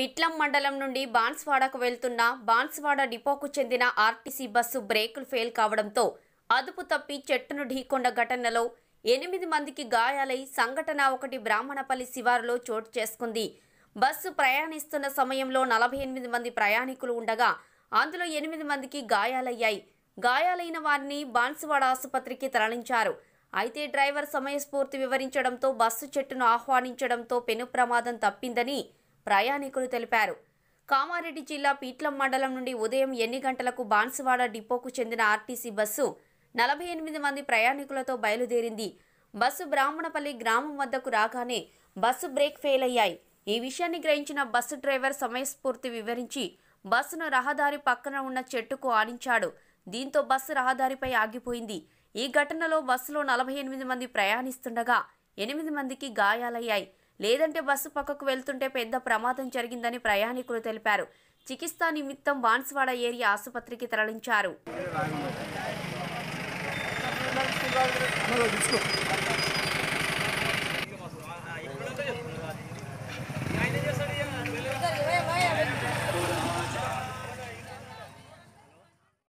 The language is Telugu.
పిట్లం మండలం నుండి బాన్స్వాడకు వెళ్తున్న బాన్స్వాడ డిపోకు చెందిన ఆర్టీసీ బస్సు బ్రేకులు ఫెయిల్ కావడంతో అదుపు తప్పి చెట్టును ఢీకొండ ఘటనలో ఎనిమిది మందికి గాయాలై సంఘటన ఒకటి బ్రాహ్మణపల్లి శివారులో చోటు చేసుకుంది బస్సు ప్రయాణిస్తున్న సమయంలో నలభై ఎనిమిది మంది ప్రయాణికులు ఉండగా అందులో ఎనిమిది మందికి గాయాలయ్యాయి గాయాలైన వారిని బాన్సువాడ ఆసుపత్రికి తరలించారు అయితే డ్రైవర్ సమయస్ఫూర్తి వివరించడంతో బస్సు చెట్టును ఆహ్వానించడంతో పెను ప్రమాదం తప్పిందని ప్రయాణికులు తెలిపారు కామారెడ్డి జిల్లా పీట్లం మండలం నుండి ఉదయం ఎన్ని గంటలకు బాన్సువాడ డిపోకు చెందిన ఆర్టీసీ బస్సు నలభై ఎనిమిది మంది ప్రయాణికులతో బయలుదేరింది బస్సు బ్రాహ్మణపల్లి గ్రామం వద్దకు రాగానే బస్సు బ్రేక్ ఫెయిల్ అయ్యాయి ఈ విషయాన్ని గ్రహించిన బస్సు డ్రైవర్ సమయస్ఫూర్తి వివరించి బస్సును రహదారి పక్కన ఉన్న చెట్టుకు ఆనించాడు దీంతో బస్సు రహదారిపై ఆగిపోయింది ఈ ఘటనలో బస్సులో నలభై ఎనిమిది మంది ప్రయాణిస్తుండగా ఎనిమిది మందికి గాయాలయ్యాయి లేదంటే బస్సు పక్కకు వెళ్తుంటే పెద్ద ప్రమాదం జరిగిందని ప్రయాణికులు తెలిపారు చికిత్స నిమిత్తం బాన్స్వాడ ఏరియా ఆసుపత్రికి తరలించారు